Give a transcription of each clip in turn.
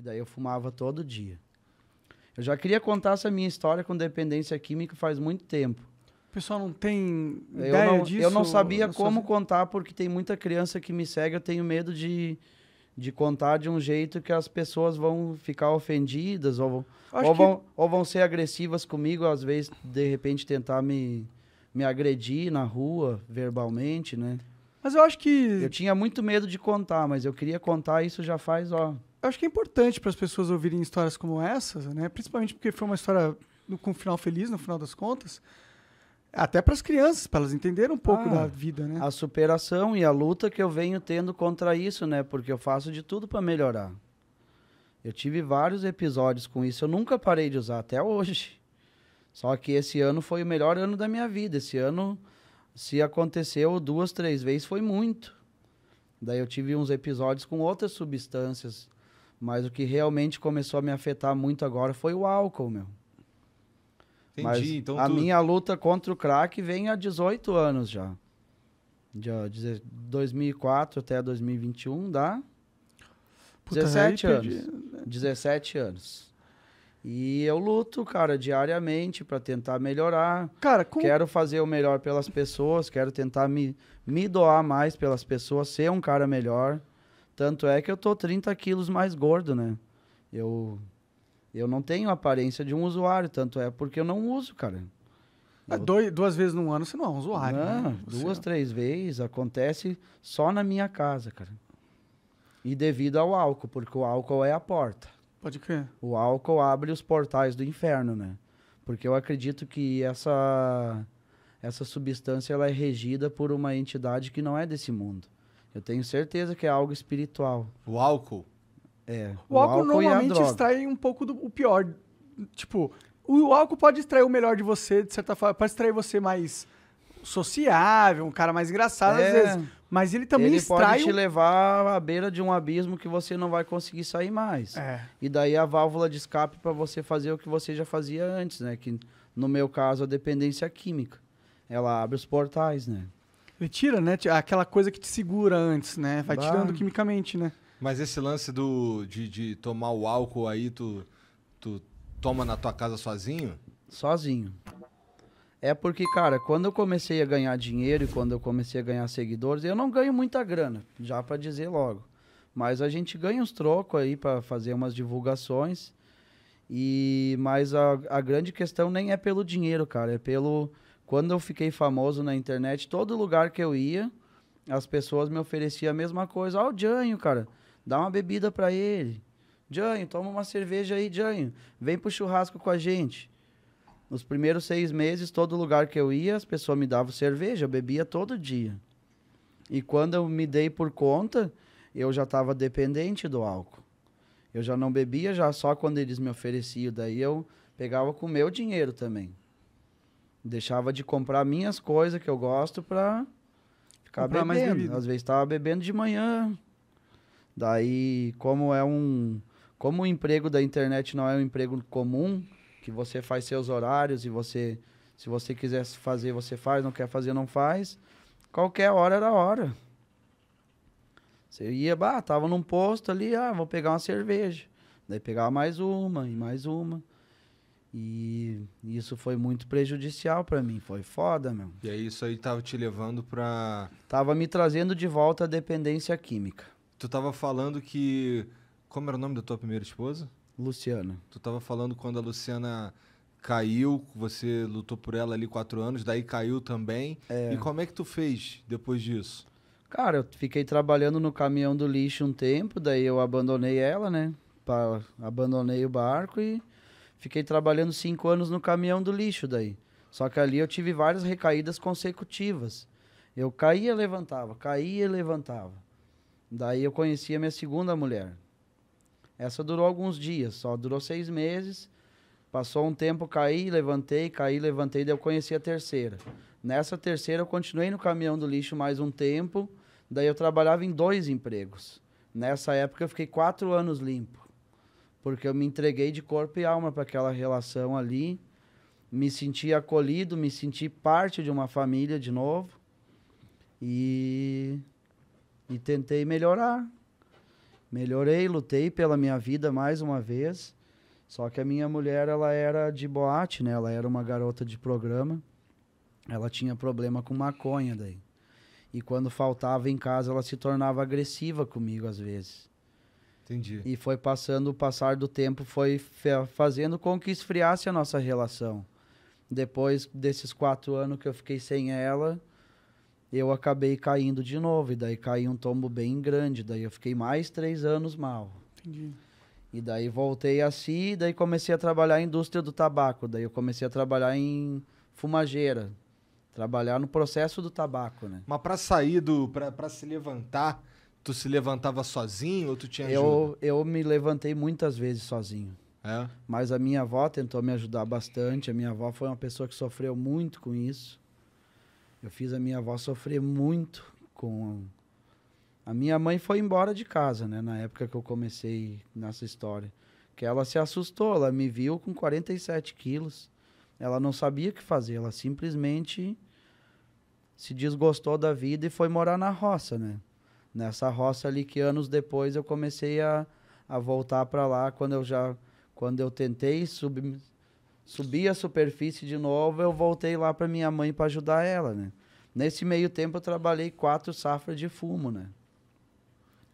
que daí eu fumava todo dia. Eu já queria contar essa minha história com dependência química faz muito tempo. O pessoal não tem eu não, disso? Eu não sabia eu como assim. contar, porque tem muita criança que me segue, eu tenho medo de, de contar de um jeito que as pessoas vão ficar ofendidas ou, ou, vão, que... ou vão ser agressivas comigo, às vezes, de repente, tentar me, me agredir na rua, verbalmente, né? Mas eu acho que. Eu tinha muito medo de contar, mas eu queria contar isso já faz, ó, eu acho que é importante para as pessoas ouvirem histórias como essas, né? Principalmente porque foi uma história no, com um final feliz, no final das contas. Até para as crianças, para elas entenderem um pouco ah, da vida, né? A superação e a luta que eu venho tendo contra isso, né? Porque eu faço de tudo para melhorar. Eu tive vários episódios com isso, eu nunca parei de usar até hoje. Só que esse ano foi o melhor ano da minha vida. Esse ano, se aconteceu duas, três vezes, foi muito. Daí eu tive uns episódios com outras substâncias mas o que realmente começou a me afetar muito agora foi o álcool, meu. Entendi. Mas então a tu... minha luta contra o crack vem há 18 anos já. De 2004 até 2021, dá? Puta, 17 anos. Perdi. 17 anos. E eu luto, cara, diariamente para tentar melhorar. Cara, com... quero fazer o melhor pelas pessoas, quero tentar me, me doar mais pelas pessoas, ser um cara melhor. Tanto é que eu tô 30 quilos mais gordo, né? Eu, eu não tenho a aparência de um usuário, tanto é porque eu não uso, cara. Ah, eu... Dois, duas vezes no ano você não é um usuário, não, né? Duas, você... três vezes acontece só na minha casa, cara. E devido ao álcool, porque o álcool é a porta. Pode crer. O álcool abre os portais do inferno, né? Porque eu acredito que essa, essa substância ela é regida por uma entidade que não é desse mundo. Eu tenho certeza que é algo espiritual. O álcool? É. O, o álcool, álcool, normalmente extrai um pouco do o pior. Tipo, o álcool pode extrair o melhor de você, de certa forma. Pode extrair você mais sociável, um cara mais engraçado é. às vezes. Mas ele também ele extrai... Ele pode te levar à beira de um abismo que você não vai conseguir sair mais. É. E daí a válvula de escape para você fazer o que você já fazia antes, né? Que no meu caso, a dependência química. Ela abre os portais, né? Ele tira, né? Aquela coisa que te segura antes, né? Vai bah. tirando quimicamente, né? Mas esse lance do, de, de tomar o álcool aí, tu, tu toma na tua casa sozinho? Sozinho. É porque, cara, quando eu comecei a ganhar dinheiro e quando eu comecei a ganhar seguidores, eu não ganho muita grana, já para dizer logo. Mas a gente ganha uns trocos aí para fazer umas divulgações. E mas a, a grande questão nem é pelo dinheiro, cara, é pelo quando eu fiquei famoso na internet, todo lugar que eu ia, as pessoas me ofereciam a mesma coisa. Ó, oh, o Janho, cara, dá uma bebida para ele. Janho, toma uma cerveja aí, Janho. Vem pro churrasco com a gente. Nos primeiros seis meses, todo lugar que eu ia, as pessoas me davam cerveja, eu bebia todo dia. E quando eu me dei por conta, eu já estava dependente do álcool. Eu já não bebia já só quando eles me ofereciam, daí eu pegava com o meu dinheiro também. Deixava de comprar minhas coisas que eu gosto pra ficar comprar bebendo. Às vezes tava bebendo de manhã. Daí, como é um. Como o emprego da internet não é um emprego comum, que você faz seus horários e você. Se você quiser fazer, você faz, não quer fazer, não faz. Qualquer hora era hora. Você ia, bah, tava num posto ali, ah, vou pegar uma cerveja. Daí pegava mais uma e mais uma. E isso foi muito prejudicial para mim, foi foda, meu. E aí isso aí tava te levando pra... Tava me trazendo de volta a dependência química. Tu tava falando que... Como era o nome da tua primeira esposa? Luciana. Tu tava falando quando a Luciana caiu, você lutou por ela ali quatro anos, daí caiu também. É. E como é que tu fez depois disso? Cara, eu fiquei trabalhando no caminhão do lixo um tempo, daí eu abandonei ela, né? Pra... Abandonei o barco e Fiquei trabalhando cinco anos no caminhão do lixo daí. Só que ali eu tive várias recaídas consecutivas. Eu caía, levantava, caía, levantava. Daí eu conheci a minha segunda mulher. Essa durou alguns dias, só durou seis meses. Passou um tempo, caí, levantei, caí, levantei, daí eu conheci a terceira. Nessa terceira eu continuei no caminhão do lixo mais um tempo, daí eu trabalhava em dois empregos. Nessa época eu fiquei quatro anos limpo porque eu me entreguei de corpo e alma para aquela relação ali, me senti acolhido, me senti parte de uma família de novo e e tentei melhorar. Melhorei, lutei pela minha vida mais uma vez. Só que a minha mulher, ela era de boate, né? Ela era uma garota de programa. Ela tinha problema com maconha daí. E quando faltava em casa, ela se tornava agressiva comigo às vezes. Entendi. E foi passando, o passar do tempo foi fazendo com que esfriasse a nossa relação. Depois desses quatro anos que eu fiquei sem ela, eu acabei caindo de novo. E daí caí um tombo bem grande. Daí eu fiquei mais três anos mal. Entendi. E daí voltei assim, daí comecei a trabalhar na indústria do tabaco. Daí eu comecei a trabalhar em fumageira. Trabalhar no processo do tabaco, né? Mas para sair do. para se levantar Tu se levantava sozinho ou tu tinha ajuda? Eu, eu me levantei muitas vezes sozinho. É? Mas a minha avó tentou me ajudar bastante. A minha avó foi uma pessoa que sofreu muito com isso. Eu fiz a minha avó sofrer muito com. A minha mãe foi embora de casa, né? Na época que eu comecei nessa história. Que ela se assustou, ela me viu com 47 quilos. Ela não sabia o que fazer, ela simplesmente se desgostou da vida e foi morar na roça, né? nessa roça ali que anos depois eu comecei a, a voltar para lá quando eu já quando eu tentei subir subir a superfície de novo, eu voltei lá para minha mãe para ajudar ela, né? Nesse meio tempo eu trabalhei quatro safras de fumo, né?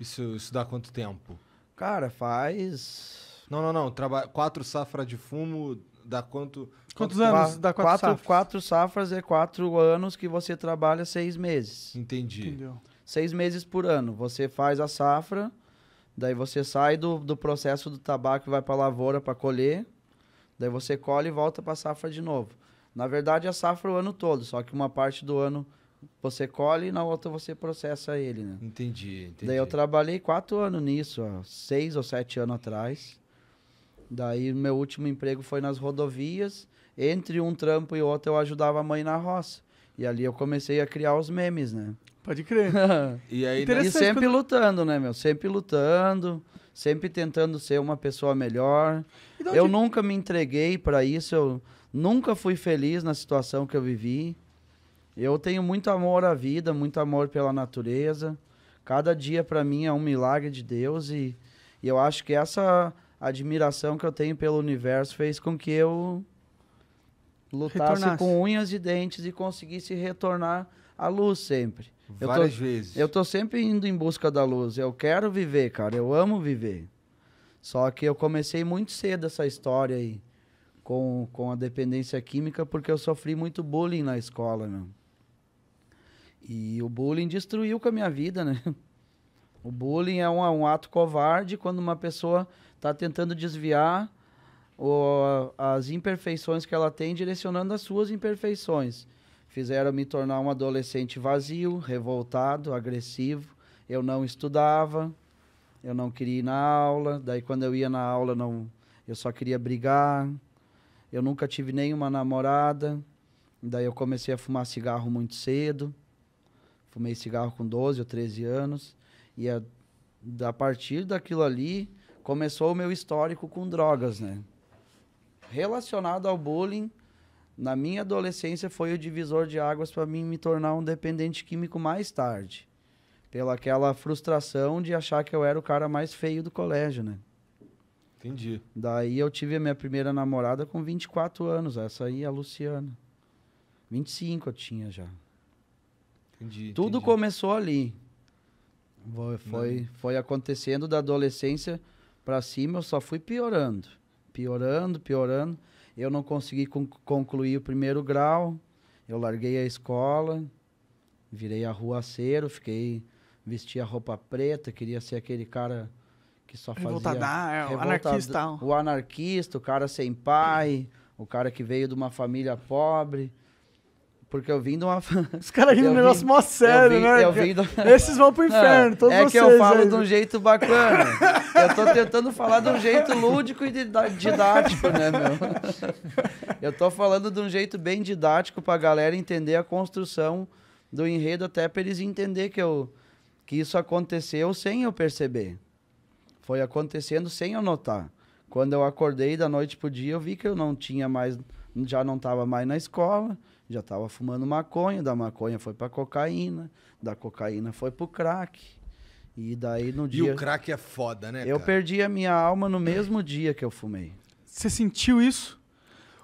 Isso, isso dá quanto tempo? Cara, faz. Não, não, não. Traba... Quatro safras de fumo dá quanto. Quantos anos? Dá quatro, quatro safras. Quatro safras é quatro anos que você trabalha seis meses. Entendi. Entendeu? seis meses por ano. Você faz a safra, daí você sai do, do processo do tabaco e vai para a lavoura para colher, daí você colhe e volta para a safra de novo. Na verdade, a safra é o ano todo, só que uma parte do ano você colhe e na outra você processa ele, né? Entendi, entendi. Daí eu trabalhei quatro anos nisso, ó, seis ou sete anos atrás. Daí meu último emprego foi nas rodovias. Entre um trampo e outro eu ajudava a mãe na roça. E ali eu comecei a criar os memes, né? Pode crer. e aí né? e sempre quando... lutando, né, meu? Sempre lutando, sempre tentando ser uma pessoa melhor. Então, eu de... nunca me entreguei para isso, eu nunca fui feliz na situação que eu vivi. Eu tenho muito amor à vida, muito amor pela natureza. Cada dia para mim é um milagre de Deus e, e eu acho que essa admiração que eu tenho pelo universo fez com que eu lutasse Retornasse. com unhas e dentes e conseguisse retornar à luz sempre. Várias eu tô, vezes. Eu tô sempre indo em busca da luz. Eu quero viver, cara. Eu amo viver. Só que eu comecei muito cedo essa história aí com, com a dependência química porque eu sofri muito bullying na escola, meu. E o bullying destruiu com a minha vida, né? O bullying é um, um ato covarde quando uma pessoa está tentando desviar o, as imperfeições que ela tem, direcionando as suas imperfeições. Fizeram me tornar um adolescente vazio, revoltado, agressivo. Eu não estudava, eu não queria ir na aula. Daí, quando eu ia na aula, não, eu só queria brigar. Eu nunca tive nenhuma namorada. Daí, eu comecei a fumar cigarro muito cedo. Fumei cigarro com 12 ou 13 anos. E a, a partir daquilo ali, começou o meu histórico com drogas, né? relacionado ao bullying, na minha adolescência, foi o divisor de águas para mim me tornar um dependente químico mais tarde. Pela aquela frustração de achar que eu era o cara mais feio do colégio, né? Entendi. Daí eu tive a minha primeira namorada com 24 anos, essa aí, a Luciana. 25 eu tinha já. Entendi. Tudo entendi. começou ali. Foi, né? foi, foi acontecendo da adolescência para cima, eu só fui piorando piorando, piorando. Eu não consegui concluir o primeiro grau. Eu larguei a escola, virei arruaceiro, fiquei a roupa preta, queria ser aquele cara que só fazia revoltada, é, anarquista. o anarquista, o cara sem pai, o cara que veio de uma família pobre, porque eu vim de uma. Os caras rindo um negócio mó sério, eu vim, né? Eu vim do... Esses vão pro inferno, é, todos é vocês. É que eu falo aí. de um jeito bacana. eu tô tentando falar de um jeito lúdico e didático, né, meu? eu tô falando de um jeito bem didático pra galera entender a construção do enredo, até pra eles entender que, eu, que isso aconteceu sem eu perceber. Foi acontecendo sem eu notar. Quando eu acordei da noite pro dia, eu vi que eu não tinha mais. Já não tava mais na escola já estava fumando maconha, da maconha foi para cocaína, da cocaína foi para o crack. E daí no dia. E o crack é foda, né? Eu cara? perdi a minha alma no mesmo dia que eu fumei. Você sentiu isso?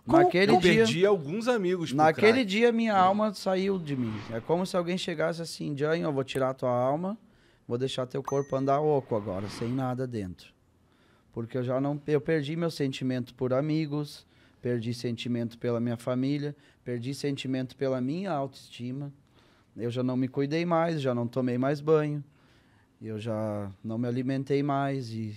Naquele eu dia, perdi alguns amigos. Naquele crack. dia minha é. alma saiu de mim. É como se alguém chegasse assim, Jânio, eu vou tirar tua alma, vou deixar teu corpo andar oco agora, sem nada dentro. Porque eu já não. Eu perdi meu sentimento por amigos perdi sentimento pela minha família, perdi sentimento pela minha autoestima. Eu já não me cuidei mais, já não tomei mais banho, eu já não me alimentei mais e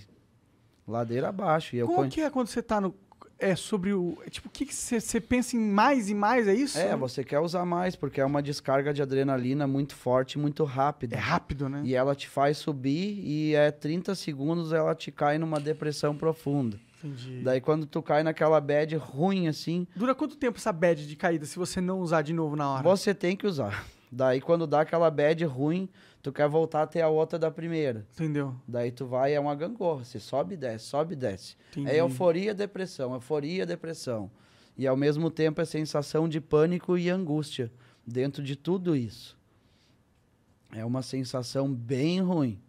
ladeira abaixo. E Como que é quando você está no é sobre o. É tipo, o que você pensa em mais e mais, é isso? É, você quer usar mais, porque é uma descarga de adrenalina muito forte, muito rápida. É rápido, né? E ela te faz subir e é 30 segundos ela te cai numa depressão profunda. Entendi. Daí quando tu cai naquela bad ruim assim. Dura quanto tempo essa bad de caída se você não usar de novo na hora? Você tem que usar. Daí quando dá aquela bad ruim, tu quer voltar até a outra da primeira. Entendeu? Daí tu vai, é uma gangorra. Você sobe e desce, sobe e desce. É Entendi. É euforia, depressão, euforia, depressão. E ao mesmo tempo é sensação de pânico e angústia dentro de tudo isso. É uma sensação bem ruim.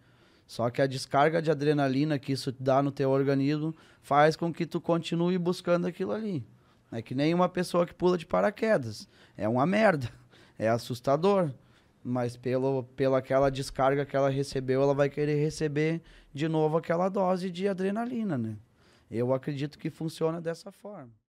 Só que a descarga de adrenalina que isso dá no teu organismo faz com que tu continue buscando aquilo ali. É que nem uma pessoa que pula de paraquedas. É uma merda. É assustador. Mas pelo, pela aquela descarga que ela recebeu, ela vai querer receber de novo aquela dose de adrenalina, né? Eu acredito que funciona dessa forma.